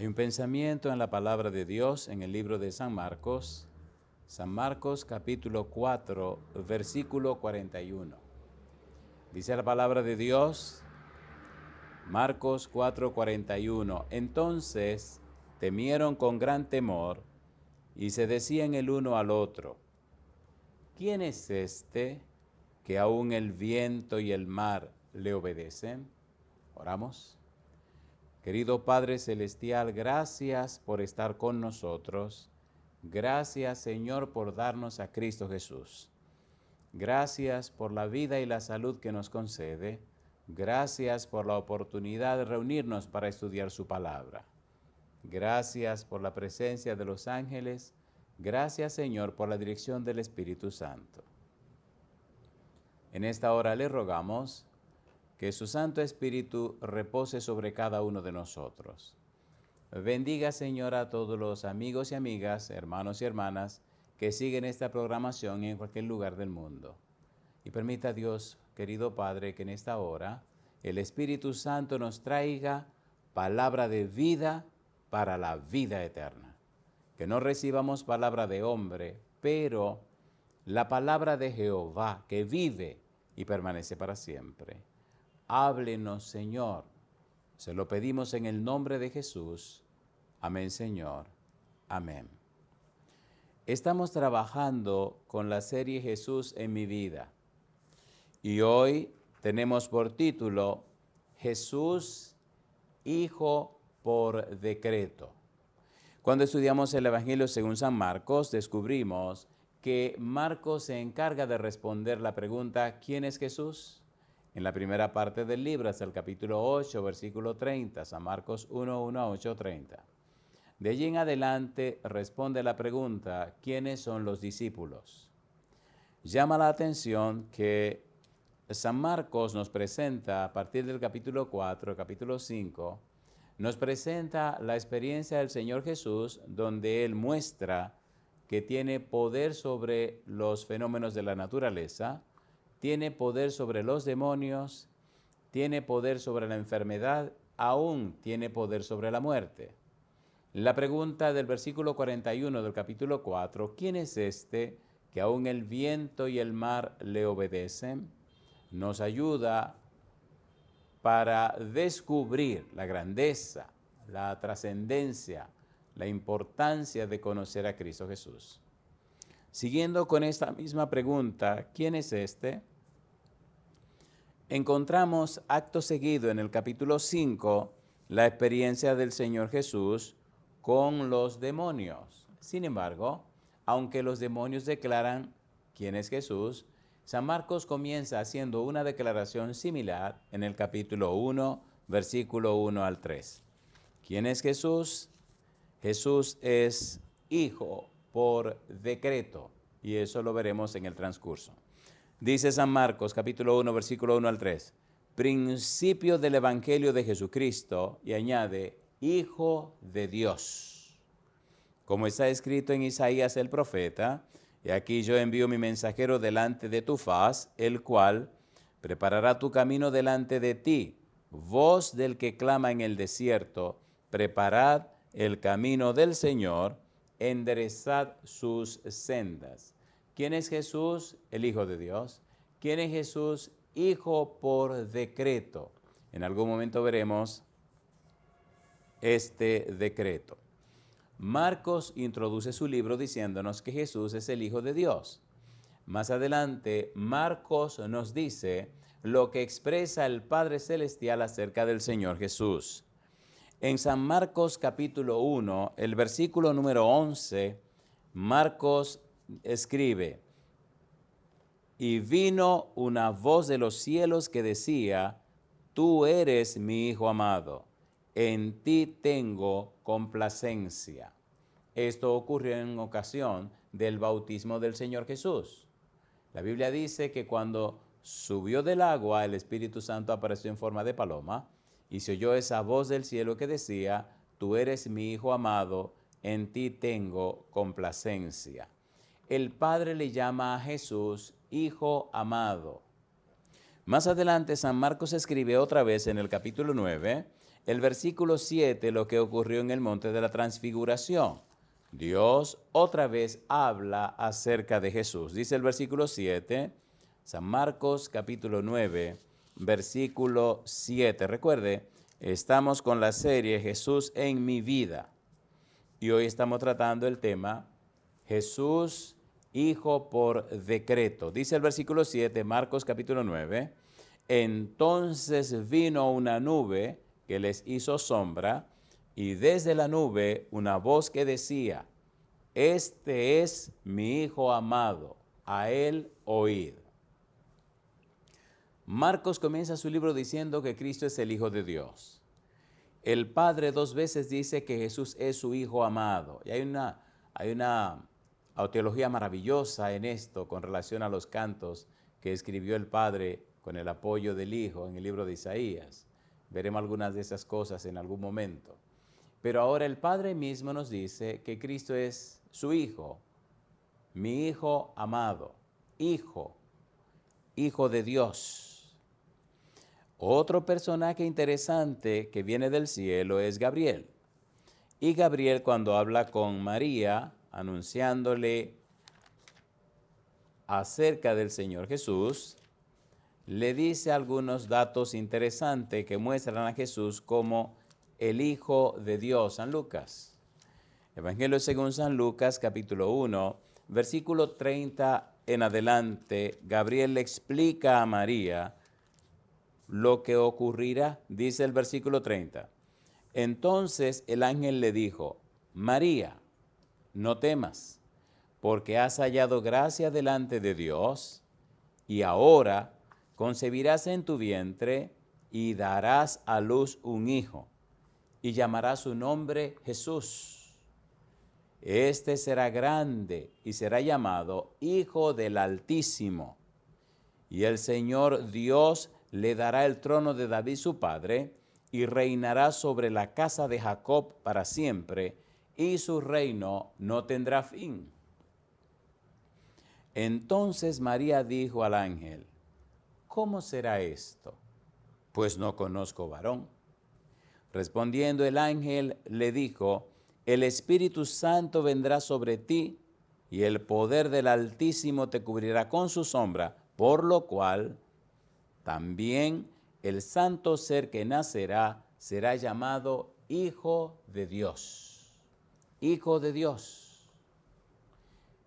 Hay un pensamiento en la palabra de Dios en el libro de San Marcos, San Marcos capítulo 4, versículo 41. Dice la palabra de Dios, Marcos 4, 41. Entonces temieron con gran temor y se decían el uno al otro, ¿quién es este que aún el viento y el mar le obedecen? Oramos. Querido Padre Celestial, gracias por estar con nosotros. Gracias Señor por darnos a Cristo Jesús. Gracias por la vida y la salud que nos concede. Gracias por la oportunidad de reunirnos para estudiar su palabra. Gracias por la presencia de los ángeles. Gracias Señor por la dirección del Espíritu Santo. En esta hora le rogamos que su Santo Espíritu repose sobre cada uno de nosotros. Bendiga, Señor, a todos los amigos y amigas, hermanos y hermanas que siguen esta programación en cualquier lugar del mundo. Y permita Dios, querido Padre, que en esta hora el Espíritu Santo nos traiga palabra de vida para la vida eterna. Que no recibamos palabra de hombre, pero la palabra de Jehová que vive y permanece para siempre. Háblenos, Señor. Se lo pedimos en el nombre de Jesús. Amén, Señor. Amén. Estamos trabajando con la serie Jesús en mi vida. Y hoy tenemos por título Jesús, Hijo por decreto. Cuando estudiamos el Evangelio según San Marcos, descubrimos que Marcos se encarga de responder la pregunta, ¿quién es Jesús? en la primera parte del libro, hasta el capítulo 8, versículo 30, San Marcos 1, 1 a 8, 30. De allí en adelante responde la pregunta, ¿quiénes son los discípulos? Llama la atención que San Marcos nos presenta, a partir del capítulo 4, capítulo 5, nos presenta la experiencia del Señor Jesús, donde Él muestra que tiene poder sobre los fenómenos de la naturaleza, tiene poder sobre los demonios, tiene poder sobre la enfermedad, aún tiene poder sobre la muerte. La pregunta del versículo 41 del capítulo 4, ¿quién es este que aún el viento y el mar le obedecen? Nos ayuda para descubrir la grandeza, la trascendencia, la importancia de conocer a Cristo Jesús. Siguiendo con esta misma pregunta, ¿quién es este? encontramos acto seguido en el capítulo 5 la experiencia del Señor Jesús con los demonios. Sin embargo, aunque los demonios declaran quién es Jesús, San Marcos comienza haciendo una declaración similar en el capítulo 1, versículo 1 al 3. ¿Quién es Jesús? Jesús es hijo por decreto, y eso lo veremos en el transcurso. Dice San Marcos capítulo 1, versículo 1 al 3, principio del Evangelio de Jesucristo y añade, Hijo de Dios. Como está escrito en Isaías el profeta, y aquí yo envío mi mensajero delante de tu faz, el cual preparará tu camino delante de ti, voz del que clama en el desierto, preparad el camino del Señor, enderezad sus sendas. ¿Quién es Jesús? El Hijo de Dios. ¿Quién es Jesús? Hijo por decreto. En algún momento veremos este decreto. Marcos introduce su libro diciéndonos que Jesús es el Hijo de Dios. Más adelante, Marcos nos dice lo que expresa el Padre Celestial acerca del Señor Jesús. En San Marcos capítulo 1, el versículo número 11, Marcos escribe, y vino una voz de los cielos que decía, tú eres mi Hijo amado, en ti tengo complacencia. Esto ocurrió en ocasión del bautismo del Señor Jesús. La Biblia dice que cuando subió del agua, el Espíritu Santo apareció en forma de paloma y se oyó esa voz del cielo que decía, tú eres mi Hijo amado, en ti tengo complacencia el Padre le llama a Jesús Hijo amado. Más adelante San Marcos escribe otra vez en el capítulo 9, el versículo 7, lo que ocurrió en el monte de la transfiguración. Dios otra vez habla acerca de Jesús. Dice el versículo 7, San Marcos capítulo 9, versículo 7. Recuerde, estamos con la serie Jesús en mi vida. Y hoy estamos tratando el tema Jesús hijo por decreto. Dice el versículo 7, Marcos capítulo 9, entonces vino una nube que les hizo sombra y desde la nube una voz que decía, este es mi hijo amado, a él oíd. Marcos comienza su libro diciendo que Cristo es el Hijo de Dios. El Padre dos veces dice que Jesús es su Hijo amado. Y hay una, hay una a teología maravillosa en esto con relación a los cantos que escribió el Padre con el apoyo del Hijo en el libro de Isaías. Veremos algunas de esas cosas en algún momento. Pero ahora el Padre mismo nos dice que Cristo es su Hijo, mi Hijo amado, Hijo, Hijo de Dios. Otro personaje interesante que viene del cielo es Gabriel. Y Gabriel cuando habla con María, anunciándole acerca del Señor Jesús, le dice algunos datos interesantes que muestran a Jesús como el Hijo de Dios, San Lucas. Evangelio según San Lucas, capítulo 1, versículo 30 en adelante, Gabriel le explica a María lo que ocurrirá, dice el versículo 30. Entonces el ángel le dijo, María, no temas, porque has hallado gracia delante de Dios, y ahora concebirás en tu vientre y darás a luz un hijo, y llamarás su nombre Jesús. Este será grande y será llamado Hijo del Altísimo. Y el Señor Dios le dará el trono de David su padre, y reinará sobre la casa de Jacob para siempre, y su reino no tendrá fin. Entonces María dijo al ángel, ¿cómo será esto? Pues no conozco varón. Respondiendo el ángel le dijo, el Espíritu Santo vendrá sobre ti y el poder del Altísimo te cubrirá con su sombra, por lo cual también el santo ser que nacerá será llamado Hijo de Dios. Hijo de Dios.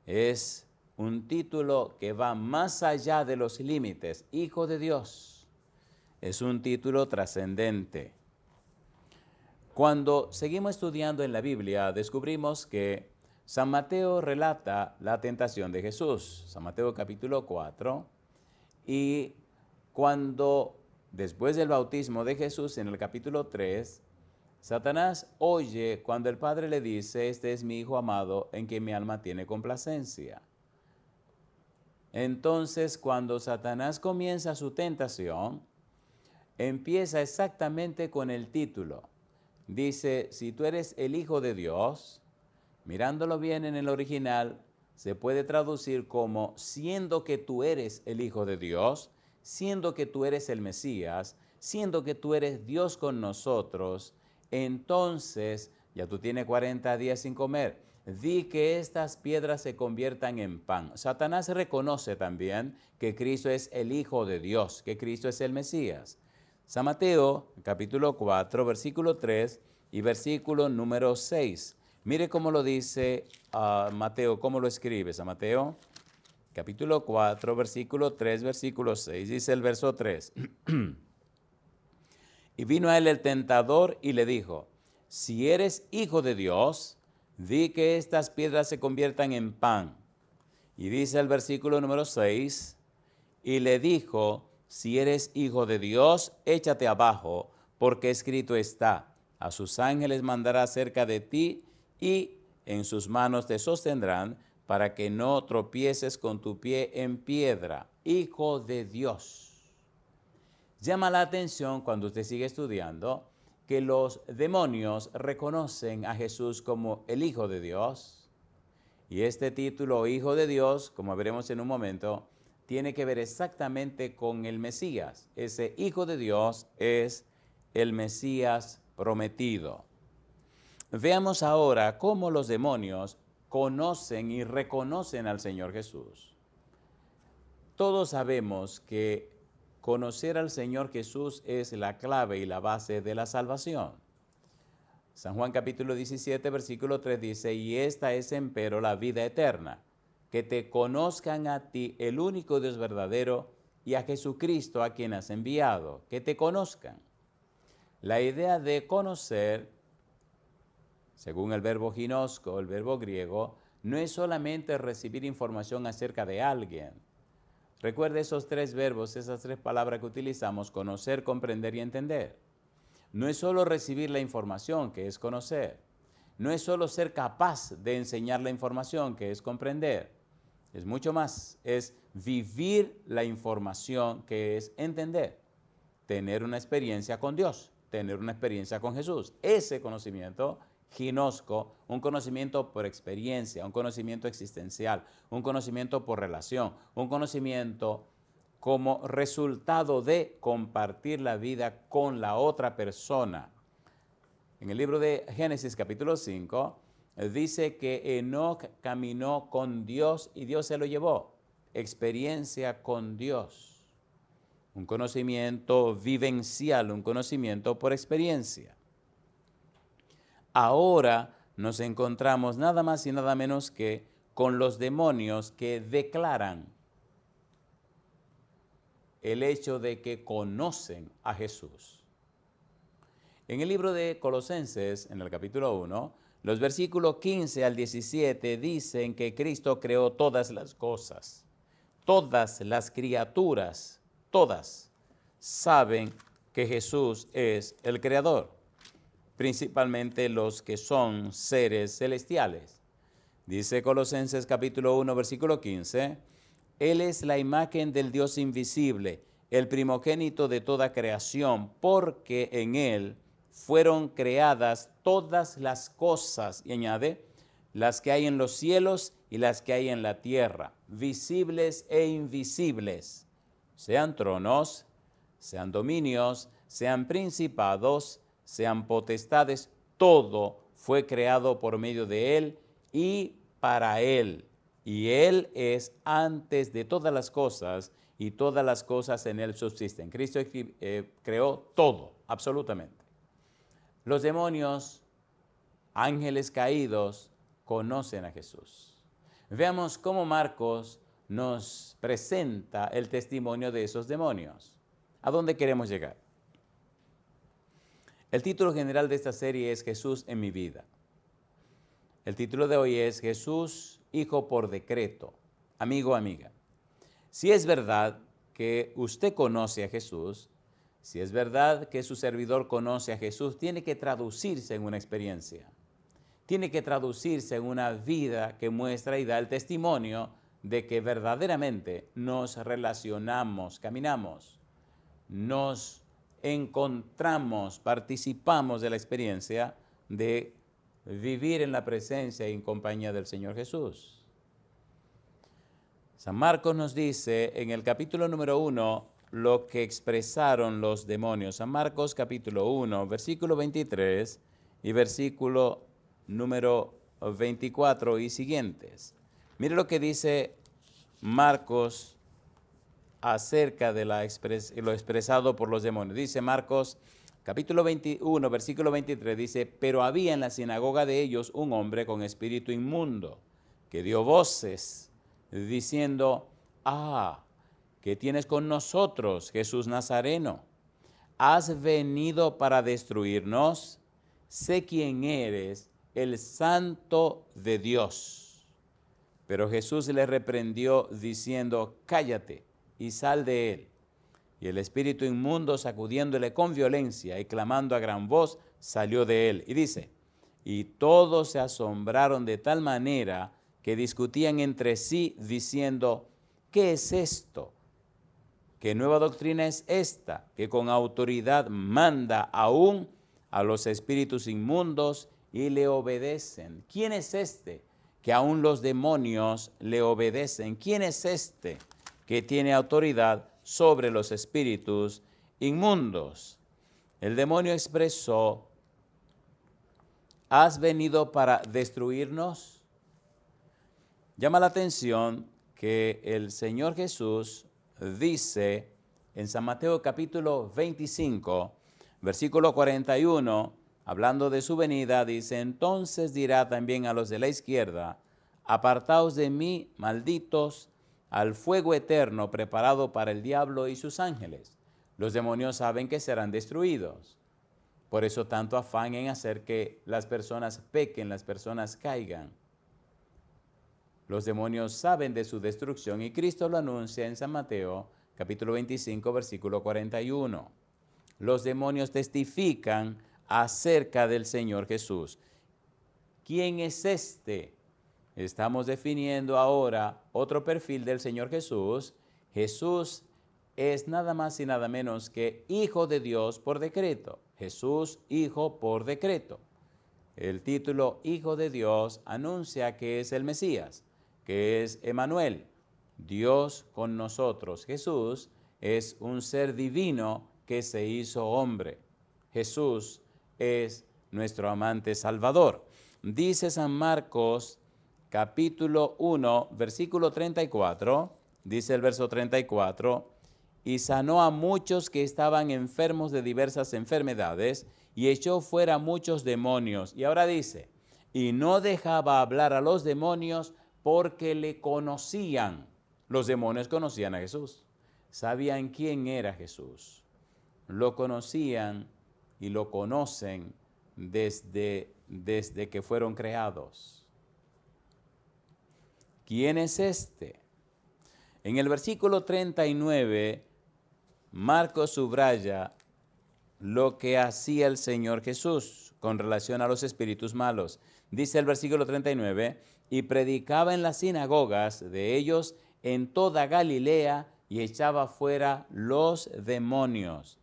Es un título que va más allá de los límites. Hijo de Dios. Es un título trascendente. Cuando seguimos estudiando en la Biblia, descubrimos que San Mateo relata la tentación de Jesús, San Mateo capítulo 4, y cuando después del bautismo de Jesús en el capítulo 3, Satanás oye cuando el Padre le dice, este es mi Hijo amado en que mi alma tiene complacencia. Entonces, cuando Satanás comienza su tentación, empieza exactamente con el título. Dice, si tú eres el Hijo de Dios, mirándolo bien en el original, se puede traducir como, siendo que tú eres el Hijo de Dios, siendo que tú eres el Mesías, siendo que tú eres Dios con nosotros, entonces, ya tú tienes 40 días sin comer. Di que estas piedras se conviertan en pan. Satanás reconoce también que Cristo es el Hijo de Dios, que Cristo es el Mesías. San Mateo, capítulo 4, versículo 3 y versículo número 6. Mire cómo lo dice ah, Mateo, cómo lo escribe San Mateo, capítulo 4, versículo 3, versículo 6. Dice el verso 3. Y vino a él el tentador y le dijo, si eres hijo de Dios, di que estas piedras se conviertan en pan. Y dice el versículo número 6, y le dijo, si eres hijo de Dios, échate abajo, porque escrito está, a sus ángeles mandará cerca de ti y en sus manos te sostendrán para que no tropieces con tu pie en piedra, hijo de Dios. Llama la atención cuando usted sigue estudiando que los demonios reconocen a Jesús como el Hijo de Dios. Y este título, Hijo de Dios, como veremos en un momento, tiene que ver exactamente con el Mesías. Ese Hijo de Dios es el Mesías prometido. Veamos ahora cómo los demonios conocen y reconocen al Señor Jesús. Todos sabemos que Conocer al Señor Jesús es la clave y la base de la salvación. San Juan capítulo 17, versículo 3 dice, y esta es empero la vida eterna, que te conozcan a ti, el único Dios verdadero, y a Jesucristo a quien has enviado, que te conozcan. La idea de conocer, según el verbo ginosco, el verbo griego, no es solamente recibir información acerca de alguien, Recuerde esos tres verbos, esas tres palabras que utilizamos, conocer, comprender y entender. No es solo recibir la información, que es conocer. No es solo ser capaz de enseñar la información, que es comprender. Es mucho más, es vivir la información, que es entender. Tener una experiencia con Dios, tener una experiencia con Jesús. Ese conocimiento un conocimiento por experiencia, un conocimiento existencial, un conocimiento por relación, un conocimiento como resultado de compartir la vida con la otra persona. En el libro de Génesis capítulo 5 dice que Enoch caminó con Dios y Dios se lo llevó. Experiencia con Dios. Un conocimiento vivencial, un conocimiento por experiencia ahora nos encontramos nada más y nada menos que con los demonios que declaran el hecho de que conocen a Jesús. En el libro de Colosenses, en el capítulo 1, los versículos 15 al 17 dicen que Cristo creó todas las cosas, todas las criaturas, todas saben que Jesús es el creador principalmente los que son seres celestiales. Dice Colosenses capítulo 1, versículo 15, Él es la imagen del Dios invisible, el primogénito de toda creación, porque en Él fueron creadas todas las cosas, y añade, las que hay en los cielos y las que hay en la tierra, visibles e invisibles, sean tronos, sean dominios, sean principados, sean potestades, todo fue creado por medio de Él y para Él. Y Él es antes de todas las cosas y todas las cosas en Él subsisten. Cristo eh, creó todo, absolutamente. Los demonios, ángeles caídos, conocen a Jesús. Veamos cómo Marcos nos presenta el testimonio de esos demonios. ¿A dónde queremos llegar? El título general de esta serie es Jesús en mi vida. El título de hoy es Jesús, hijo por decreto. Amigo, amiga, si es verdad que usted conoce a Jesús, si es verdad que su servidor conoce a Jesús, tiene que traducirse en una experiencia, tiene que traducirse en una vida que muestra y da el testimonio de que verdaderamente nos relacionamos, caminamos, nos encontramos, participamos de la experiencia de vivir en la presencia y en compañía del Señor Jesús. San Marcos nos dice en el capítulo número uno lo que expresaron los demonios. San Marcos capítulo 1, versículo 23 y versículo número 24 y siguientes. Mire lo que dice Marcos acerca de lo expresado por los demonios. Dice Marcos capítulo 21, versículo 23, dice, pero había en la sinagoga de ellos un hombre con espíritu inmundo que dio voces diciendo, ah, ¿qué tienes con nosotros, Jesús Nazareno? ¿Has venido para destruirnos? Sé quién eres, el santo de Dios. Pero Jesús le reprendió diciendo, cállate y sal de él. Y el espíritu inmundo, sacudiéndole con violencia y clamando a gran voz, salió de él. Y dice, y todos se asombraron de tal manera que discutían entre sí diciendo, ¿qué es esto? ¿Qué nueva doctrina es esta que con autoridad manda aún a los espíritus inmundos y le obedecen? ¿Quién es este que aún los demonios le obedecen? ¿Quién es este? que tiene autoridad sobre los espíritus inmundos. El demonio expresó, ¿has venido para destruirnos? Llama la atención que el Señor Jesús dice en San Mateo capítulo 25, versículo 41, hablando de su venida, dice, entonces dirá también a los de la izquierda, apartaos de mí, malditos, al fuego eterno preparado para el diablo y sus ángeles. Los demonios saben que serán destruidos. Por eso tanto afán en hacer que las personas pequen, las personas caigan. Los demonios saben de su destrucción y Cristo lo anuncia en San Mateo capítulo 25 versículo 41. Los demonios testifican acerca del Señor Jesús. ¿Quién es este Estamos definiendo ahora otro perfil del Señor Jesús. Jesús es nada más y nada menos que Hijo de Dios por decreto. Jesús, Hijo por decreto. El título Hijo de Dios anuncia que es el Mesías, que es Emanuel, Dios con nosotros. Jesús es un ser divino que se hizo hombre. Jesús es nuestro amante Salvador. Dice San Marcos capítulo 1, versículo 34, dice el verso 34, y sanó a muchos que estaban enfermos de diversas enfermedades, y echó fuera muchos demonios. Y ahora dice, y no dejaba hablar a los demonios porque le conocían. Los demonios conocían a Jesús, sabían quién era Jesús, lo conocían y lo conocen desde, desde que fueron creados ¿Quién es este? En el versículo 39, Marcos subraya lo que hacía el Señor Jesús con relación a los espíritus malos. Dice el versículo 39, y predicaba en las sinagogas de ellos en toda Galilea y echaba fuera los demonios.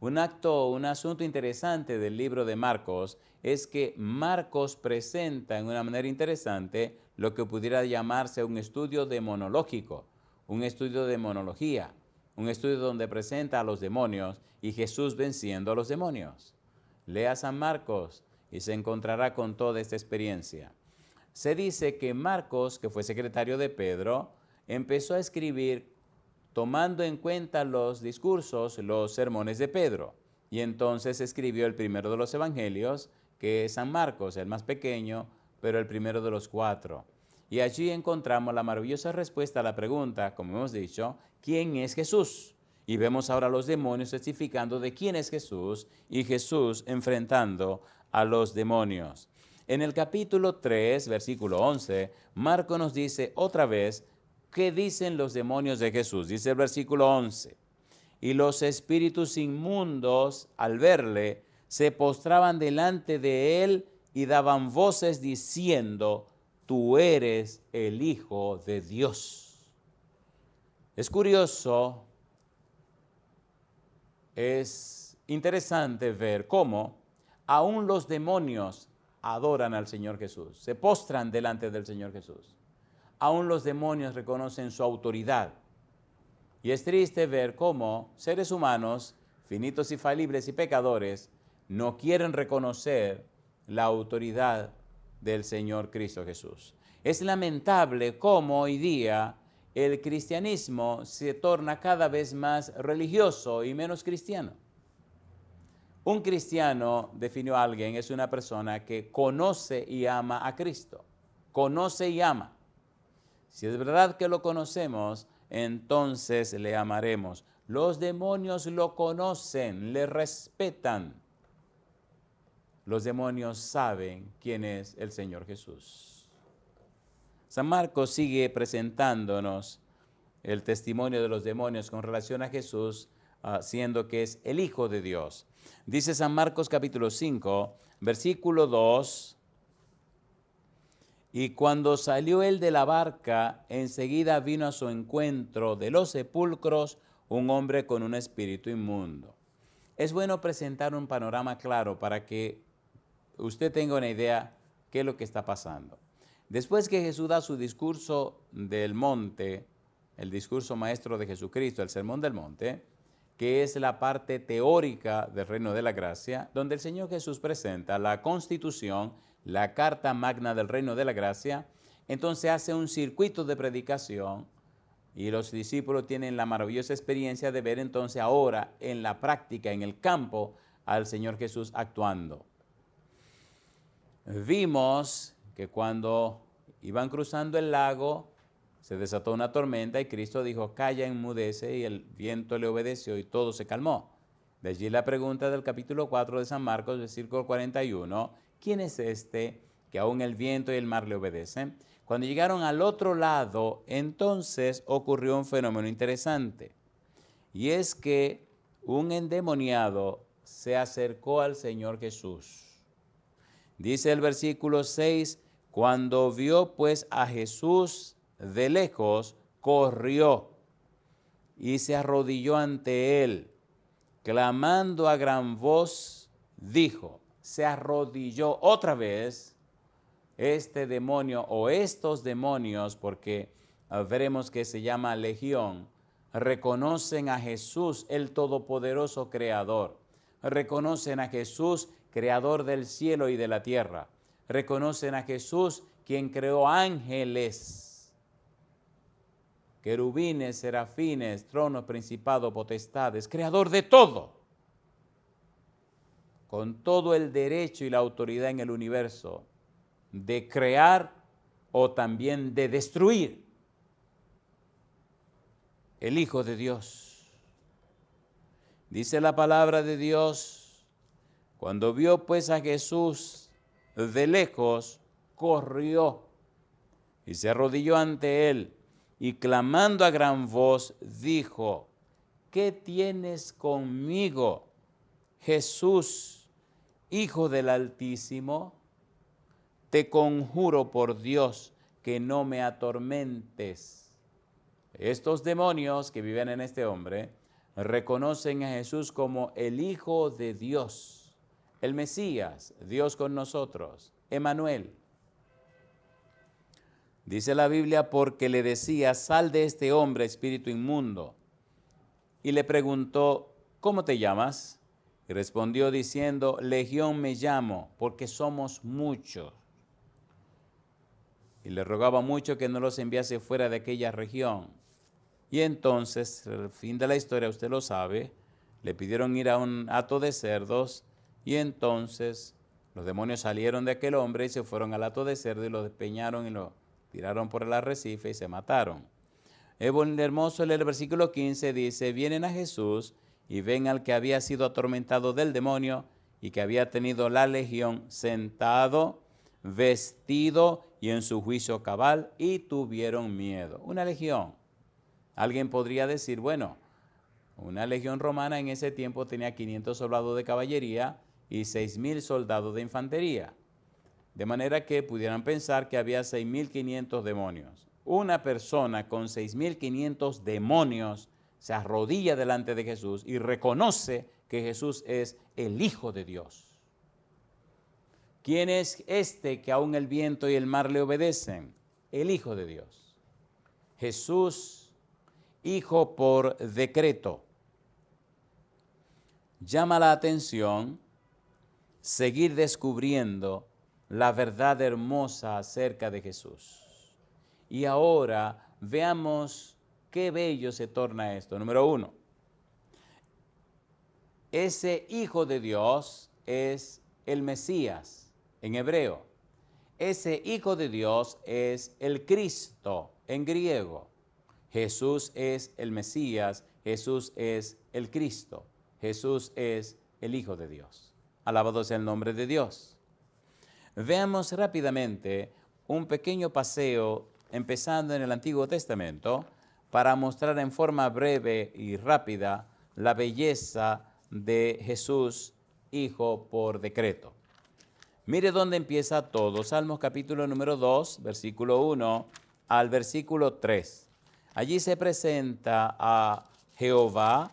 Un acto, un asunto interesante del libro de Marcos es que Marcos presenta en una manera interesante lo que pudiera llamarse un estudio demonológico, un estudio de monología, un estudio donde presenta a los demonios y Jesús venciendo a los demonios. Lea San Marcos y se encontrará con toda esta experiencia. Se dice que Marcos, que fue secretario de Pedro, empezó a escribir tomando en cuenta los discursos, los sermones de Pedro. Y entonces escribió el primero de los evangelios, que es San Marcos, el más pequeño, pero el primero de los cuatro. Y allí encontramos la maravillosa respuesta a la pregunta, como hemos dicho, ¿quién es Jesús? Y vemos ahora a los demonios testificando de quién es Jesús y Jesús enfrentando a los demonios. En el capítulo 3, versículo 11, Marco nos dice otra vez qué dicen los demonios de Jesús. Dice el versículo 11, y los espíritus inmundos al verle se postraban delante de él y daban voces diciendo, tú eres el Hijo de Dios. Es curioso, es interesante ver cómo aún los demonios adoran al Señor Jesús, se postran delante del Señor Jesús. Aún los demonios reconocen su autoridad. Y es triste ver cómo seres humanos, finitos y falibles y pecadores, no quieren reconocer la autoridad del Señor Cristo Jesús. Es lamentable cómo hoy día el cristianismo se torna cada vez más religioso y menos cristiano. Un cristiano, definió alguien, es una persona que conoce y ama a Cristo. Conoce y ama. Si es verdad que lo conocemos, entonces le amaremos. Los demonios lo conocen, le respetan los demonios saben quién es el Señor Jesús. San Marcos sigue presentándonos el testimonio de los demonios con relación a Jesús, ah, siendo que es el Hijo de Dios. Dice San Marcos capítulo 5, versículo 2, y cuando salió él de la barca, enseguida vino a su encuentro de los sepulcros un hombre con un espíritu inmundo. Es bueno presentar un panorama claro para que usted tenga una idea qué es lo que está pasando. Después que Jesús da su discurso del monte, el discurso maestro de Jesucristo, el sermón del monte, que es la parte teórica del reino de la gracia, donde el Señor Jesús presenta la constitución, la carta magna del reino de la gracia, entonces hace un circuito de predicación y los discípulos tienen la maravillosa experiencia de ver entonces ahora en la práctica, en el campo, al Señor Jesús actuando vimos que cuando iban cruzando el lago, se desató una tormenta y Cristo dijo, calla, enmudece, y el viento le obedeció y todo se calmó. De allí la pregunta del capítulo 4 de San Marcos, versículo 41, ¿quién es este que aún el viento y el mar le obedecen? Cuando llegaron al otro lado, entonces ocurrió un fenómeno interesante, y es que un endemoniado se acercó al Señor Jesús Dice el versículo 6, cuando vio pues a Jesús de lejos, corrió y se arrodilló ante él, clamando a gran voz, dijo, se arrodilló otra vez este demonio o estos demonios, porque veremos que se llama legión, reconocen a Jesús, el todopoderoso creador, reconocen a Jesús, creador del cielo y de la tierra. Reconocen a Jesús, quien creó ángeles, querubines, serafines, tronos, principados, potestades, creador de todo, con todo el derecho y la autoridad en el universo de crear o también de destruir. El Hijo de Dios. Dice la palabra de Dios cuando vio pues a Jesús de lejos, corrió y se arrodilló ante él y clamando a gran voz dijo, ¿qué tienes conmigo, Jesús, Hijo del Altísimo? Te conjuro por Dios que no me atormentes. Estos demonios que viven en este hombre reconocen a Jesús como el Hijo de Dios el Mesías, Dios con nosotros, Emanuel. Dice la Biblia, porque le decía, sal de este hombre, espíritu inmundo. Y le preguntó, ¿cómo te llamas? Y respondió diciendo, Legión me llamo, porque somos muchos. Y le rogaba mucho que no los enviase fuera de aquella región. Y entonces, el fin de la historia, usted lo sabe, le pidieron ir a un hato de cerdos y entonces los demonios salieron de aquel hombre y se fueron al ato de cerdo y lo despeñaron y lo tiraron por el arrecife y se mataron. Es hermoso el versículo 15, dice, vienen a Jesús y ven al que había sido atormentado del demonio y que había tenido la legión sentado, vestido y en su juicio cabal y tuvieron miedo. Una legión. Alguien podría decir, bueno, una legión romana en ese tiempo tenía 500 soldados de caballería, y 6.000 soldados de infantería, de manera que pudieran pensar que había 6.500 demonios. Una persona con 6.500 demonios se arrodilla delante de Jesús y reconoce que Jesús es el Hijo de Dios. ¿Quién es este que aún el viento y el mar le obedecen? El Hijo de Dios. Jesús, Hijo por decreto. Llama la atención seguir descubriendo la verdad hermosa acerca de Jesús. Y ahora veamos qué bello se torna esto. Número uno, ese Hijo de Dios es el Mesías en hebreo. Ese Hijo de Dios es el Cristo en griego. Jesús es el Mesías, Jesús es el Cristo, Jesús es el Hijo de Dios. Alabado sea el nombre de Dios. Veamos rápidamente un pequeño paseo empezando en el Antiguo Testamento para mostrar en forma breve y rápida la belleza de Jesús, Hijo por decreto. Mire dónde empieza todo. Salmos capítulo número 2, versículo 1 al versículo 3. Allí se presenta a Jehová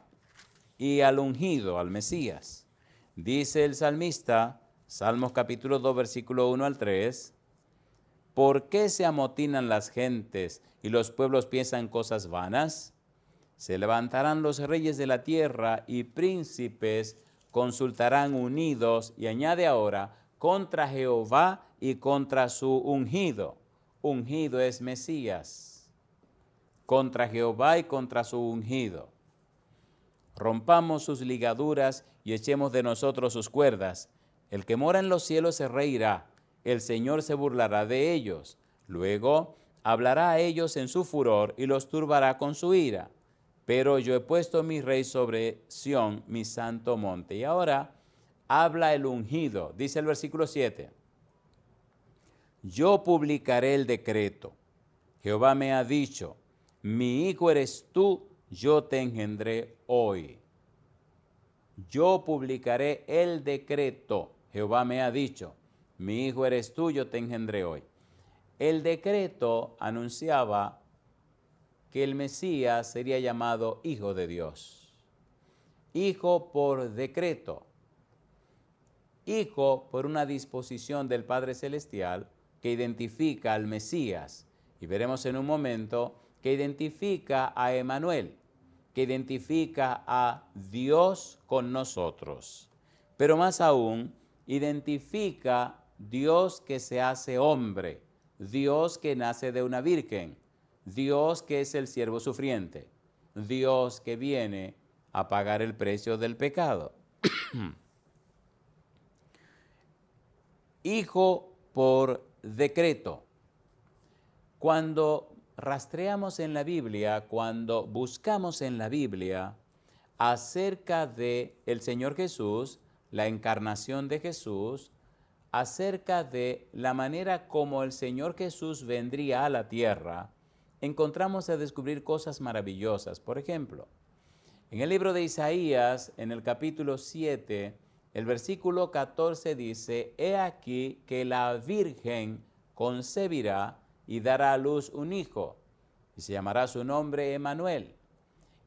y al ungido, al Mesías. Dice el salmista, Salmos capítulo 2, versículo 1 al 3, ¿por qué se amotinan las gentes y los pueblos piensan cosas vanas? Se levantarán los reyes de la tierra y príncipes consultarán unidos, y añade ahora, contra Jehová y contra su ungido. Ungido es Mesías. Contra Jehová y contra su ungido. Rompamos sus ligaduras y echemos de nosotros sus cuerdas. El que mora en los cielos se reirá, el Señor se burlará de ellos. Luego hablará a ellos en su furor y los turbará con su ira. Pero yo he puesto mi rey sobre Sión, mi santo monte. Y ahora habla el ungido, dice el versículo 7. Yo publicaré el decreto. Jehová me ha dicho, mi hijo eres tú, yo te engendré hoy yo publicaré el decreto. Jehová me ha dicho, mi hijo eres tuyo, te engendré hoy. El decreto anunciaba que el Mesías sería llamado Hijo de Dios. Hijo por decreto. Hijo por una disposición del Padre Celestial que identifica al Mesías. Y veremos en un momento que identifica a Emanuel, que identifica a Dios con nosotros, pero más aún identifica Dios que se hace hombre, Dios que nace de una virgen, Dios que es el siervo sufriente, Dios que viene a pagar el precio del pecado. Hijo por decreto. Cuando rastreamos en la Biblia, cuando buscamos en la Biblia acerca de el Señor Jesús, la encarnación de Jesús, acerca de la manera como el Señor Jesús vendría a la tierra, encontramos a descubrir cosas maravillosas. Por ejemplo, en el libro de Isaías, en el capítulo 7, el versículo 14 dice, He aquí que la Virgen concebirá y dará a luz un hijo, y se llamará su nombre Emanuel.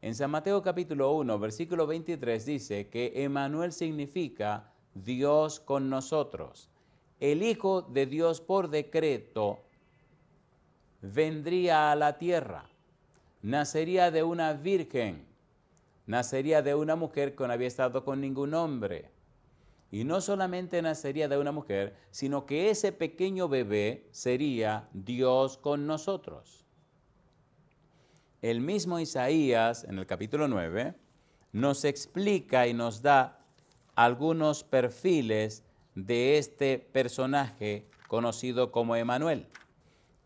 En San Mateo capítulo 1, versículo 23 dice que Emanuel significa Dios con nosotros. El Hijo de Dios por decreto vendría a la tierra, nacería de una virgen, nacería de una mujer que no había estado con ningún hombre y no solamente nacería de una mujer, sino que ese pequeño bebé sería Dios con nosotros. El mismo Isaías, en el capítulo 9, nos explica y nos da algunos perfiles de este personaje conocido como Emanuel.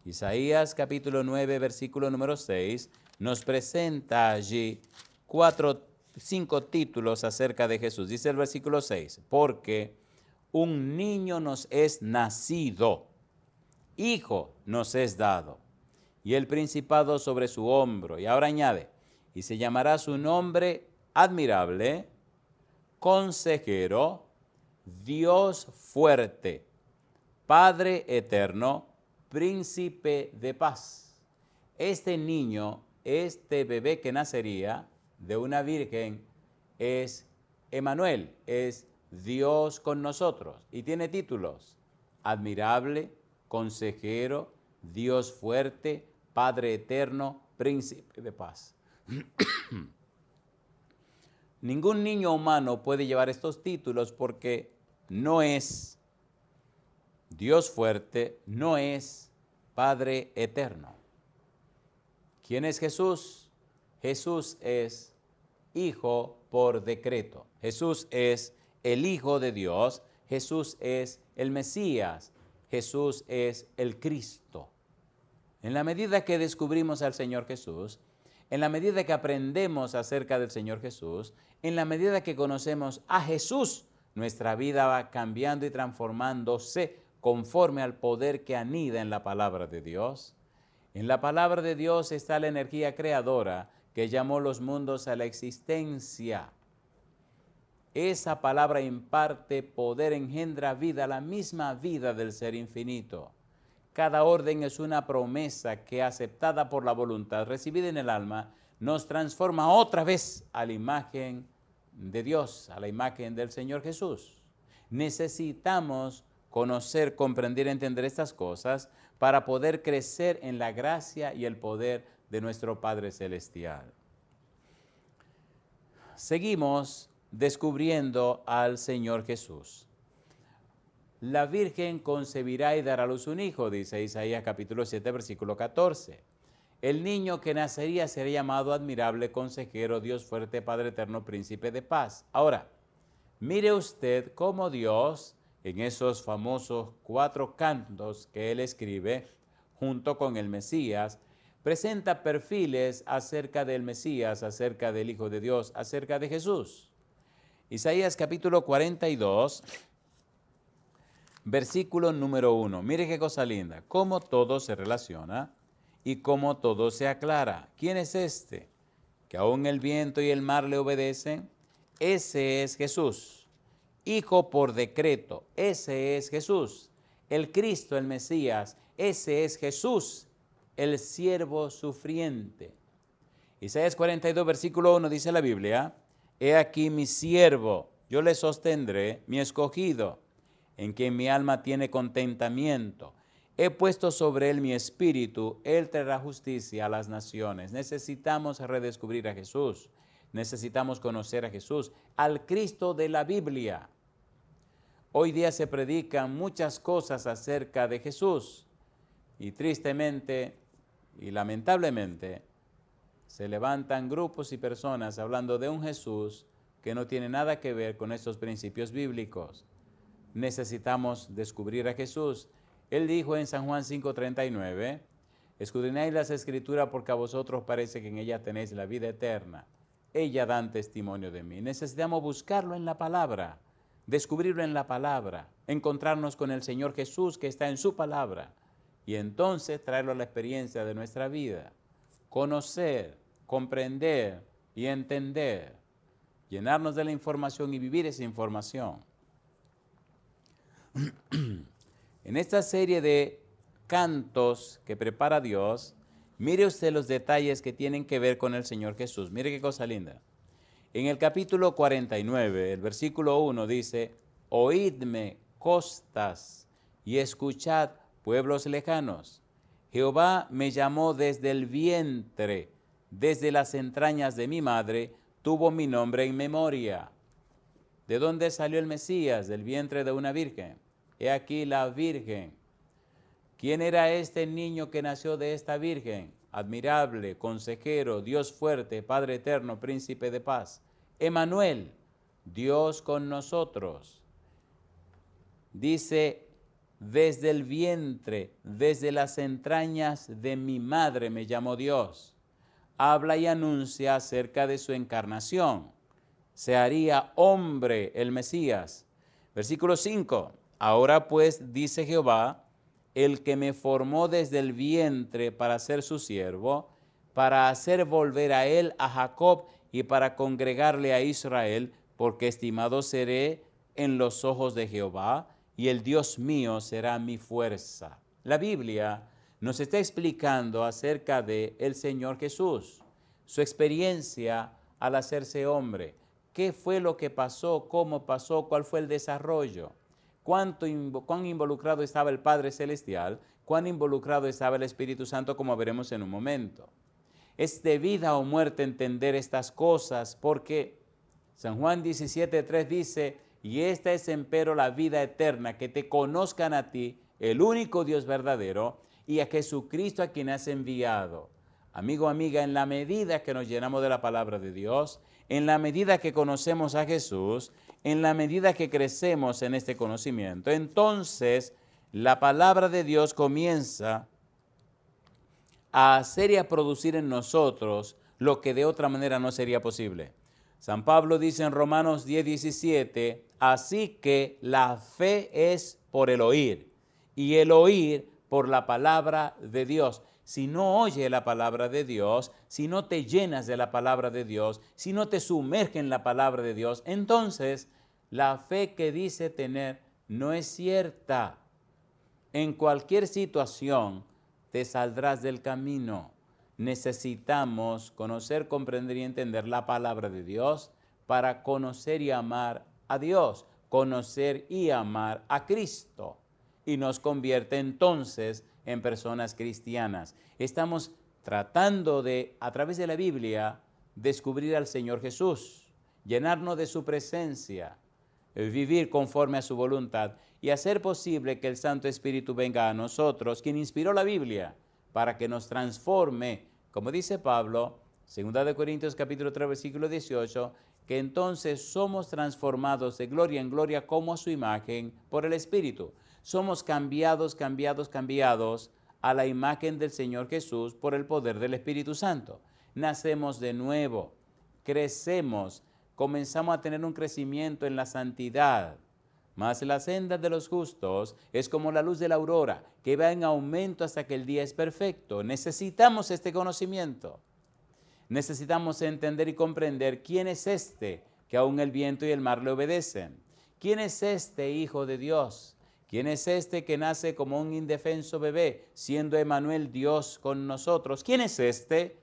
Isaías capítulo 9, versículo número 6, nos presenta allí cuatro cinco títulos acerca de Jesús. Dice el versículo 6, porque un niño nos es nacido, hijo nos es dado, y el principado sobre su hombro. Y ahora añade, y se llamará su nombre admirable, consejero, Dios fuerte, Padre eterno, príncipe de paz. Este niño, este bebé que nacería, de una virgen es Emanuel, es Dios con nosotros y tiene títulos, admirable, consejero, Dios fuerte, Padre eterno, príncipe de paz. Ningún niño humano puede llevar estos títulos porque no es Dios fuerte, no es Padre eterno. ¿Quién es Jesús? Jesús es hijo por decreto. Jesús es el Hijo de Dios. Jesús es el Mesías. Jesús es el Cristo. En la medida que descubrimos al Señor Jesús, en la medida que aprendemos acerca del Señor Jesús, en la medida que conocemos a Jesús, nuestra vida va cambiando y transformándose conforme al poder que anida en la palabra de Dios. En la palabra de Dios está la energía creadora que llamó los mundos a la existencia. Esa palabra imparte poder, engendra vida, la misma vida del ser infinito. Cada orden es una promesa que, aceptada por la voluntad, recibida en el alma, nos transforma otra vez a la imagen de Dios, a la imagen del Señor Jesús. Necesitamos conocer, comprender, entender estas cosas para poder crecer en la gracia y el poder de nuestro Padre Celestial. Seguimos descubriendo al Señor Jesús. La Virgen concebirá y dará a luz un hijo, dice Isaías capítulo 7, versículo 14. El niño que nacería será llamado admirable consejero, Dios fuerte, Padre eterno, príncipe de paz. Ahora, mire usted cómo Dios, en esos famosos cuatro cantos que él escribe, junto con el Mesías, presenta perfiles acerca del Mesías, acerca del Hijo de Dios, acerca de Jesús. Isaías capítulo 42, versículo número 1. Mire qué cosa linda, cómo todo se relaciona y cómo todo se aclara. ¿Quién es este? Que aún el viento y el mar le obedecen. Ese es Jesús, Hijo por decreto. Ese es Jesús, el Cristo, el Mesías. Ese es Jesús el siervo sufriente. Isaías 42, versículo 1 dice la Biblia, He aquí mi siervo, yo le sostendré, mi escogido, en quien mi alma tiene contentamiento. He puesto sobre él mi espíritu, él traerá justicia a las naciones. Necesitamos redescubrir a Jesús, necesitamos conocer a Jesús, al Cristo de la Biblia. Hoy día se predican muchas cosas acerca de Jesús y tristemente y lamentablemente se levantan grupos y personas hablando de un Jesús que no tiene nada que ver con estos principios bíblicos. Necesitamos descubrir a Jesús. Él dijo en San Juan 5:39, escudriñáis las escrituras porque a vosotros parece que en ellas tenéis la vida eterna. Ella dan testimonio de mí. Necesitamos buscarlo en la palabra, descubrirlo en la palabra, encontrarnos con el Señor Jesús que está en su palabra y entonces traerlo a la experiencia de nuestra vida. Conocer, comprender y entender. Llenarnos de la información y vivir esa información. en esta serie de cantos que prepara Dios, mire usted los detalles que tienen que ver con el Señor Jesús. Mire qué cosa linda. En el capítulo 49, el versículo 1 dice, oídme costas y escuchad pueblos lejanos. Jehová me llamó desde el vientre, desde las entrañas de mi madre, tuvo mi nombre en memoria. ¿De dónde salió el Mesías? Del vientre de una virgen. He aquí la virgen. ¿Quién era este niño que nació de esta virgen? Admirable, consejero, Dios fuerte, Padre eterno, príncipe de paz. Emanuel, Dios con nosotros. Dice desde el vientre, desde las entrañas de mi madre me llamó Dios. Habla y anuncia acerca de su encarnación. Se haría hombre el Mesías. Versículo 5. Ahora pues dice Jehová, el que me formó desde el vientre para ser su siervo, para hacer volver a él a Jacob y para congregarle a Israel, porque estimado seré en los ojos de Jehová y el Dios mío será mi fuerza. La Biblia nos está explicando acerca de el Señor Jesús, su experiencia al hacerse hombre, qué fue lo que pasó, cómo pasó, cuál fue el desarrollo, cuán involucrado estaba el Padre Celestial, cuán involucrado estaba el Espíritu Santo, como veremos en un momento. Es de vida o muerte entender estas cosas porque San Juan 17.3 dice, y esta es empero la vida eterna, que te conozcan a ti, el único Dios verdadero, y a Jesucristo a quien has enviado. Amigo, amiga, en la medida que nos llenamos de la palabra de Dios, en la medida que conocemos a Jesús, en la medida que crecemos en este conocimiento, entonces la palabra de Dios comienza a hacer y a producir en nosotros lo que de otra manera no sería posible. San Pablo dice en Romanos 10, 17, Así que la fe es por el oír y el oír por la palabra de Dios. Si no oye la palabra de Dios, si no te llenas de la palabra de Dios, si no te sumerge en la palabra de Dios, entonces la fe que dice tener no es cierta. En cualquier situación te saldrás del camino. Necesitamos conocer, comprender y entender la palabra de Dios para conocer y amar a Dios, conocer y amar a Cristo y nos convierte entonces en personas cristianas. Estamos tratando de, a través de la Biblia, descubrir al Señor Jesús, llenarnos de su presencia, vivir conforme a su voluntad y hacer posible que el Santo Espíritu venga a nosotros, quien inspiró la Biblia, para que nos transforme, como dice Pablo, 2 Corintios capítulo 3 versículo 18, que entonces somos transformados de gloria en gloria como a su imagen por el Espíritu. Somos cambiados, cambiados, cambiados a la imagen del Señor Jesús por el poder del Espíritu Santo. Nacemos de nuevo, crecemos, comenzamos a tener un crecimiento en la santidad. Más la senda de los justos es como la luz de la aurora, que va en aumento hasta que el día es perfecto. Necesitamos este conocimiento necesitamos entender y comprender quién es este que aún el viento y el mar le obedecen. ¿Quién es este Hijo de Dios? ¿Quién es este que nace como un indefenso bebé, siendo Emanuel Dios con nosotros? ¿Quién es este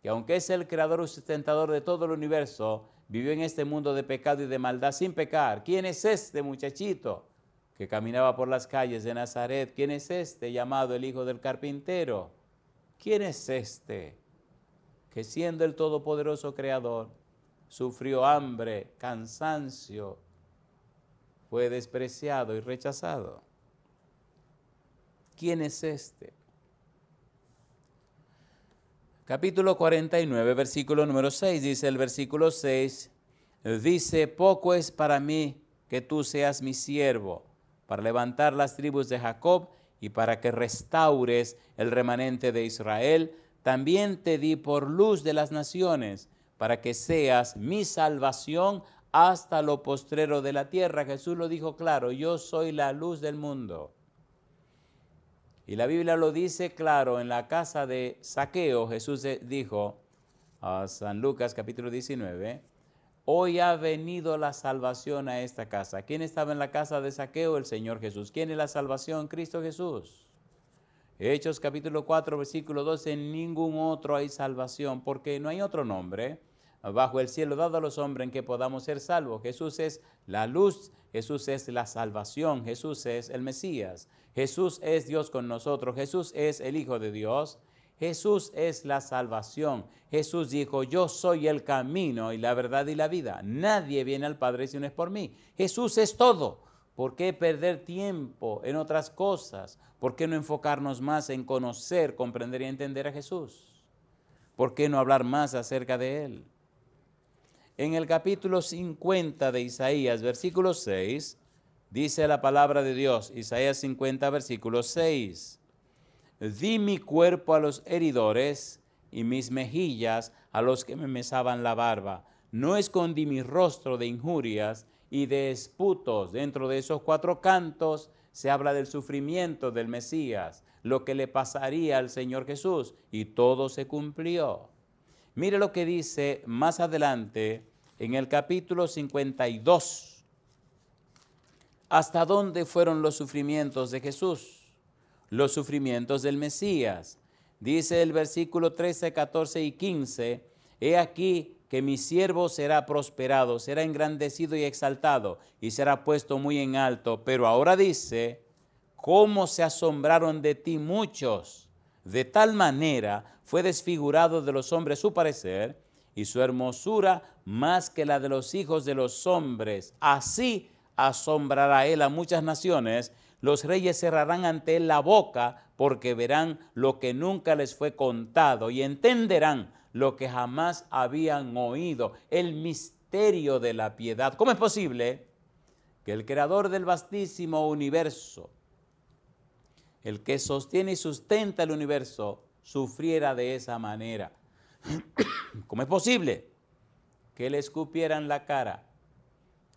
que aunque es el creador y sustentador de todo el universo, vivió en este mundo de pecado y de maldad sin pecar? ¿Quién es este muchachito que caminaba por las calles de Nazaret? ¿Quién es este llamado el hijo del carpintero? ¿Quién es este? que siendo el Todopoderoso Creador, sufrió hambre, cansancio, fue despreciado y rechazado. ¿Quién es este? Capítulo 49, versículo número 6, dice el versículo 6, dice, poco es para mí que tú seas mi siervo, para levantar las tribus de Jacob y para que restaures el remanente de Israel, también te di por luz de las naciones, para que seas mi salvación hasta lo postrero de la tierra. Jesús lo dijo claro, yo soy la luz del mundo. Y la Biblia lo dice claro, en la casa de Saqueo Jesús dijo a San Lucas capítulo 19, hoy ha venido la salvación a esta casa. ¿Quién estaba en la casa de Saqueo? El Señor Jesús. ¿Quién es la salvación? Cristo Jesús. Hechos capítulo 4, versículo 12, en ningún otro hay salvación, porque no hay otro nombre bajo el cielo dado a los hombres en que podamos ser salvos. Jesús es la luz, Jesús es la salvación, Jesús es el Mesías, Jesús es Dios con nosotros, Jesús es el Hijo de Dios, Jesús es la salvación. Jesús dijo, yo soy el camino y la verdad y la vida. Nadie viene al Padre si no es por mí. Jesús es todo. ¿Por qué perder tiempo en otras cosas? ¿Por qué no enfocarnos más en conocer, comprender y entender a Jesús? ¿Por qué no hablar más acerca de Él? En el capítulo 50 de Isaías, versículo 6, dice la palabra de Dios, Isaías 50, versículo 6, di mi cuerpo a los heridores y mis mejillas a los que me mesaban la barba, no escondí mi rostro de injurias, y de esputos. Dentro de esos cuatro cantos se habla del sufrimiento del Mesías, lo que le pasaría al Señor Jesús, y todo se cumplió. Mire lo que dice más adelante en el capítulo 52. ¿Hasta dónde fueron los sufrimientos de Jesús? Los sufrimientos del Mesías. Dice el versículo 13, 14 y 15, He aquí que mi siervo será prosperado, será engrandecido y exaltado, y será puesto muy en alto. Pero ahora dice, ¿cómo se asombraron de ti muchos? De tal manera fue desfigurado de los hombres su parecer, y su hermosura más que la de los hijos de los hombres. Así asombrará él a muchas naciones. Los reyes cerrarán ante él la boca porque verán lo que nunca les fue contado y entenderán lo que jamás habían oído, el misterio de la piedad. ¿Cómo es posible que el creador del vastísimo universo, el que sostiene y sustenta el universo, sufriera de esa manera? ¿Cómo es posible que le escupieran la cara?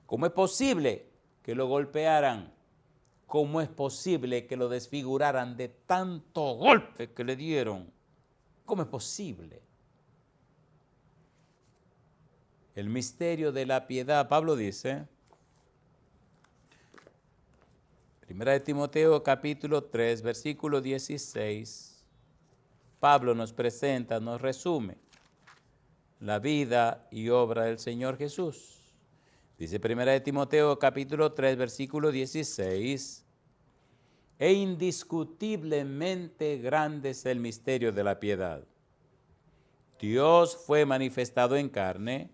¿Cómo es posible que lo golpearan? ¿Cómo es posible que lo desfiguraran de tanto golpe que le dieron? ¿Cómo es posible? el misterio de la piedad. Pablo dice, Primera de Timoteo capítulo 3, versículo 16, Pablo nos presenta, nos resume la vida y obra del Señor Jesús. Dice Primera de Timoteo capítulo 3, versículo 16, e indiscutiblemente grande es el misterio de la piedad. Dios fue manifestado en carne,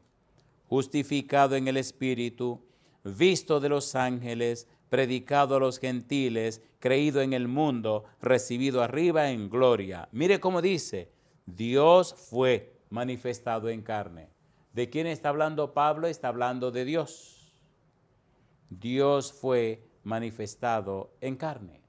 justificado en el Espíritu, visto de los ángeles, predicado a los gentiles, creído en el mundo, recibido arriba en gloria. Mire cómo dice, Dios fue manifestado en carne. ¿De quién está hablando Pablo? Está hablando de Dios. Dios fue manifestado en carne.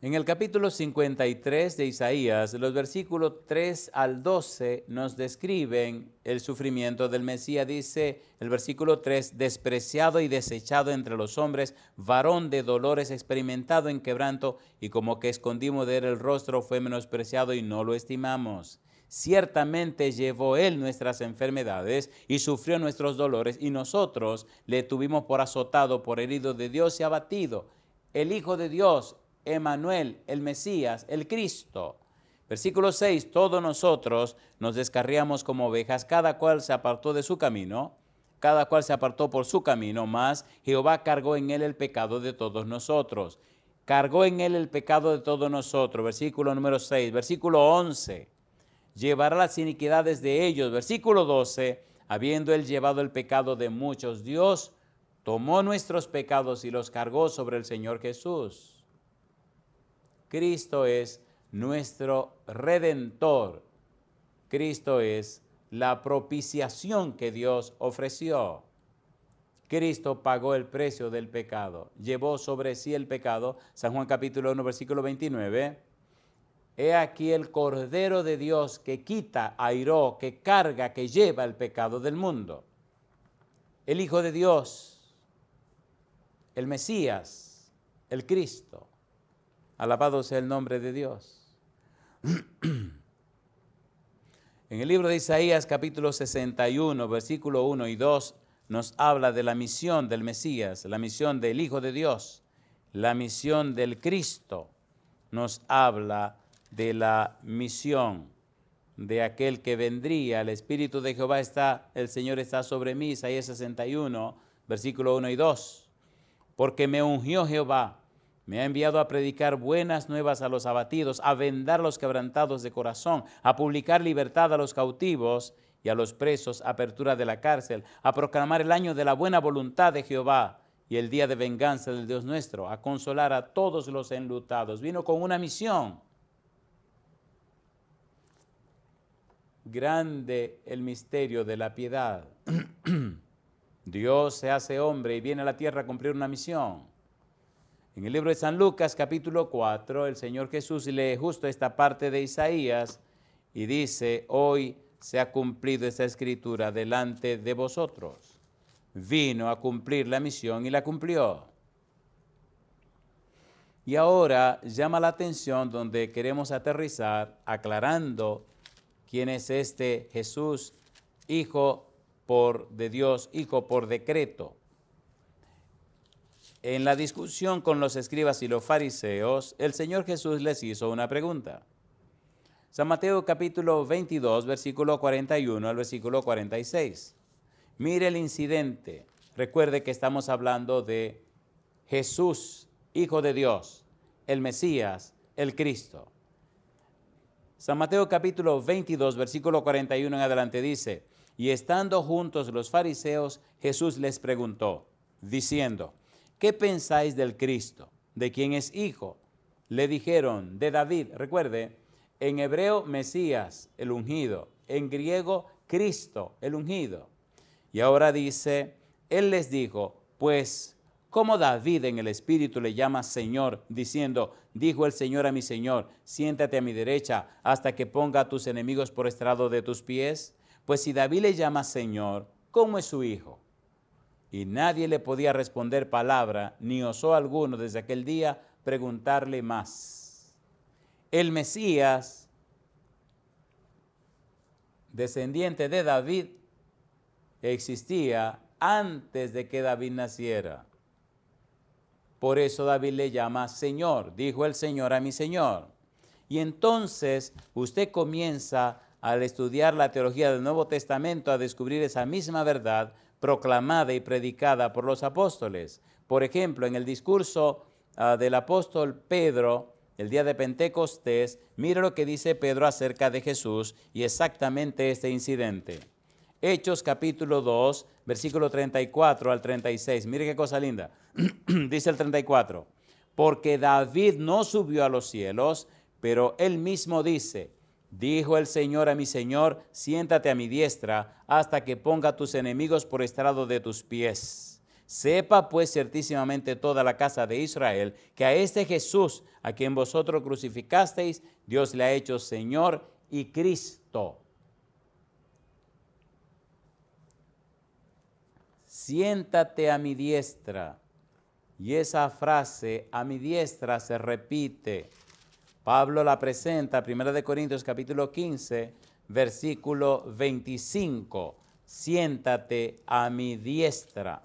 En el capítulo 53 de Isaías, los versículos 3 al 12 nos describen el sufrimiento del Mesías. Dice el versículo 3, despreciado y desechado entre los hombres, varón de dolores, experimentado en quebranto, y como que escondimos de él el rostro, fue menospreciado y no lo estimamos. Ciertamente llevó él nuestras enfermedades y sufrió nuestros dolores, y nosotros le tuvimos por azotado, por herido de Dios y abatido. El Hijo de Dios Emanuel, el Mesías, el Cristo. Versículo 6, todos nosotros nos descarriamos como ovejas, cada cual se apartó de su camino, cada cual se apartó por su camino, mas Jehová cargó en él el pecado de todos nosotros. Cargó en él el pecado de todos nosotros. Versículo número 6, versículo 11, llevará las iniquidades de ellos. Versículo 12, habiendo él llevado el pecado de muchos, Dios tomó nuestros pecados y los cargó sobre el Señor Jesús. Cristo es nuestro redentor. Cristo es la propiciación que Dios ofreció. Cristo pagó el precio del pecado, llevó sobre sí el pecado. San Juan capítulo 1, versículo 29. He aquí el Cordero de Dios que quita, airó, que carga, que lleva el pecado del mundo. El Hijo de Dios, el Mesías, el Cristo, Alabado sea el nombre de Dios. En el libro de Isaías capítulo 61, versículo 1 y 2, nos habla de la misión del Mesías, la misión del Hijo de Dios, la misión del Cristo. Nos habla de la misión de aquel que vendría. El Espíritu de Jehová está, el Señor está sobre mí, Isaías 61, versículo 1 y 2. Porque me ungió Jehová me ha enviado a predicar buenas nuevas a los abatidos, a vendar los quebrantados de corazón, a publicar libertad a los cautivos y a los presos, apertura de la cárcel, a proclamar el año de la buena voluntad de Jehová y el día de venganza del Dios nuestro, a consolar a todos los enlutados. Vino con una misión. Grande el misterio de la piedad. Dios se hace hombre y viene a la tierra a cumplir una misión. En el libro de San Lucas capítulo 4, el Señor Jesús lee justo esta parte de Isaías y dice, hoy se ha cumplido esta escritura delante de vosotros. Vino a cumplir la misión y la cumplió. Y ahora llama la atención donde queremos aterrizar aclarando quién es este Jesús, hijo por de Dios, hijo por decreto. En la discusión con los escribas y los fariseos, el Señor Jesús les hizo una pregunta. San Mateo capítulo 22, versículo 41 al versículo 46. Mire el incidente. Recuerde que estamos hablando de Jesús, Hijo de Dios, el Mesías, el Cristo. San Mateo capítulo 22, versículo 41 en adelante dice, y estando juntos los fariseos, Jesús les preguntó, diciendo, ¿qué pensáis del Cristo? ¿De quién es hijo? Le dijeron, de David. Recuerde, en hebreo Mesías, el ungido, en griego Cristo, el ungido. Y ahora dice, él les dijo, pues, como David en el Espíritu le llama Señor, diciendo, dijo el Señor a mi Señor, siéntate a mi derecha hasta que ponga a tus enemigos por estrado de tus pies? Pues si David le llama Señor, ¿cómo es su hijo? Y nadie le podía responder palabra, ni osó alguno desde aquel día preguntarle más. El Mesías, descendiente de David, existía antes de que David naciera. Por eso David le llama Señor, dijo el Señor a mi Señor. Y entonces usted comienza al estudiar la teología del Nuevo Testamento a descubrir esa misma verdad proclamada y predicada por los apóstoles. Por ejemplo, en el discurso ah, del apóstol Pedro, el día de Pentecostés, mire lo que dice Pedro acerca de Jesús y exactamente este incidente. Hechos capítulo 2, versículo 34 al 36. Mire qué cosa linda. dice el 34, porque David no subió a los cielos, pero él mismo dice, Dijo el Señor a mi Señor, siéntate a mi diestra hasta que ponga a tus enemigos por estrado de tus pies. Sepa pues certísimamente toda la casa de Israel que a este Jesús, a quien vosotros crucificasteis, Dios le ha hecho Señor y Cristo. Siéntate a mi diestra. Y esa frase a mi diestra se repite Pablo la presenta, 1 de Corintios capítulo 15, versículo 25. Siéntate a mi diestra,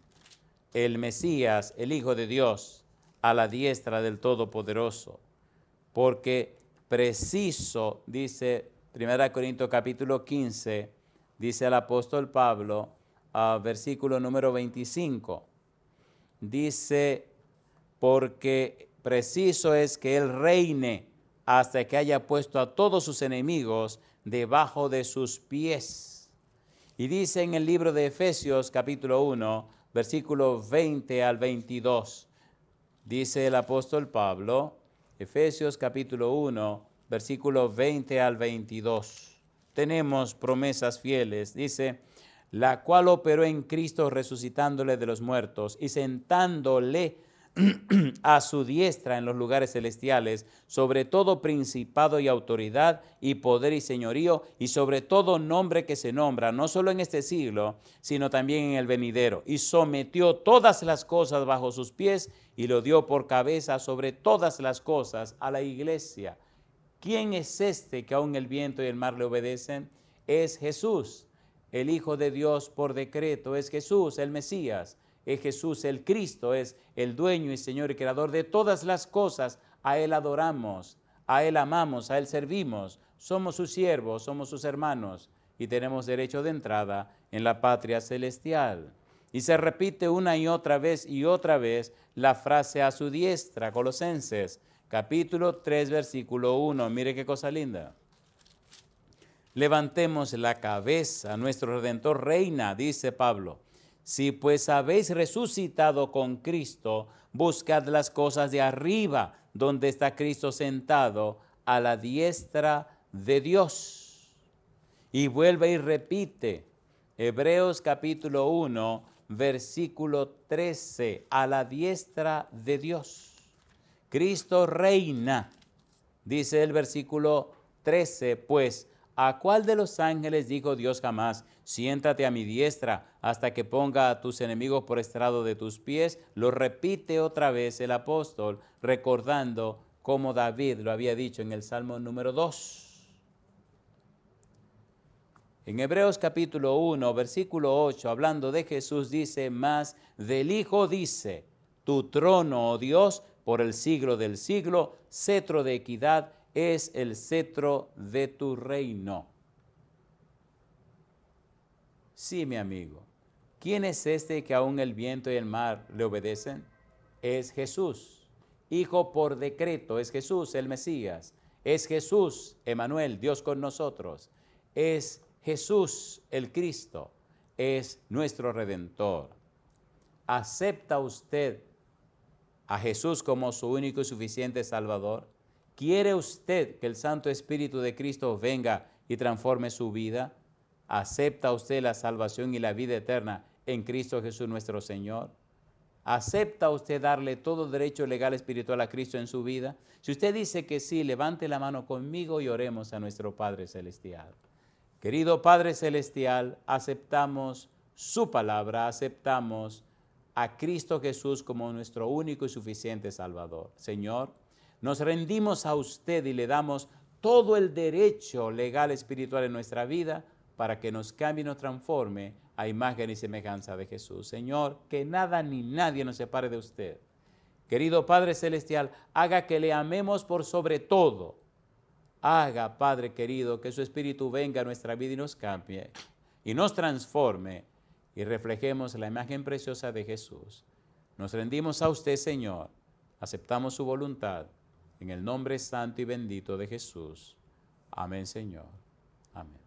el Mesías, el Hijo de Dios, a la diestra del Todopoderoso, porque preciso, dice 1 Corintios capítulo 15, dice el apóstol Pablo, versículo número 25, dice, porque preciso es que Él reine hasta que haya puesto a todos sus enemigos debajo de sus pies. Y dice en el libro de Efesios capítulo 1, versículo 20 al 22, dice el apóstol Pablo, Efesios capítulo 1, versículo 20 al 22. Tenemos promesas fieles, dice, la cual operó en Cristo resucitándole de los muertos y sentándole a su diestra en los lugares celestiales, sobre todo principado y autoridad y poder y señorío, y sobre todo nombre que se nombra, no solo en este siglo, sino también en el venidero. Y sometió todas las cosas bajo sus pies y lo dio por cabeza sobre todas las cosas a la iglesia. ¿Quién es este que aún el viento y el mar le obedecen? Es Jesús, el Hijo de Dios por decreto, es Jesús, el Mesías es Jesús, el Cristo es el dueño y Señor y creador de todas las cosas. A Él adoramos, a Él amamos, a Él servimos, somos sus siervos, somos sus hermanos y tenemos derecho de entrada en la patria celestial. Y se repite una y otra vez y otra vez la frase a su diestra, Colosenses, capítulo 3, versículo 1. Mire qué cosa linda. Levantemos la cabeza, nuestro redentor reina, dice Pablo si pues habéis resucitado con Cristo, buscad las cosas de arriba, donde está Cristo sentado a la diestra de Dios. Y vuelve y repite, Hebreos capítulo 1, versículo 13, a la diestra de Dios. Cristo reina, dice el versículo 13, pues, ¿a cuál de los ángeles dijo Dios jamás, siéntate a mi diestra? hasta que ponga a tus enemigos por estrado de tus pies. Lo repite otra vez el apóstol, recordando como David lo había dicho en el Salmo número 2. En Hebreos capítulo 1, versículo 8, hablando de Jesús, dice, más del Hijo dice, tu trono, oh Dios, por el siglo del siglo, cetro de equidad es el cetro de tu reino. Sí, mi amigo, ¿Quién es este que aún el viento y el mar le obedecen? Es Jesús. Hijo por decreto, es Jesús el Mesías. Es Jesús, Emanuel, Dios con nosotros. Es Jesús el Cristo. Es nuestro redentor. ¿Acepta usted a Jesús como su único y suficiente Salvador? ¿Quiere usted que el Santo Espíritu de Cristo venga y transforme su vida? ¿Acepta usted la salvación y la vida eterna en Cristo Jesús nuestro Señor? ¿Acepta usted darle todo derecho legal espiritual a Cristo en su vida? Si usted dice que sí, levante la mano conmigo y oremos a nuestro Padre Celestial. Querido Padre Celestial, aceptamos su palabra, aceptamos a Cristo Jesús como nuestro único y suficiente Salvador. Señor, nos rendimos a usted y le damos todo el derecho legal espiritual en nuestra vida para que nos cambie y nos transforme a imagen y semejanza de Jesús. Señor, que nada ni nadie nos separe de usted. Querido Padre Celestial, haga que le amemos por sobre todo. Haga, Padre querido, que su Espíritu venga a nuestra vida y nos cambie y nos transforme y reflejemos la imagen preciosa de Jesús. Nos rendimos a usted, Señor. Aceptamos su voluntad en el nombre santo y bendito de Jesús. Amén, Señor. Amén.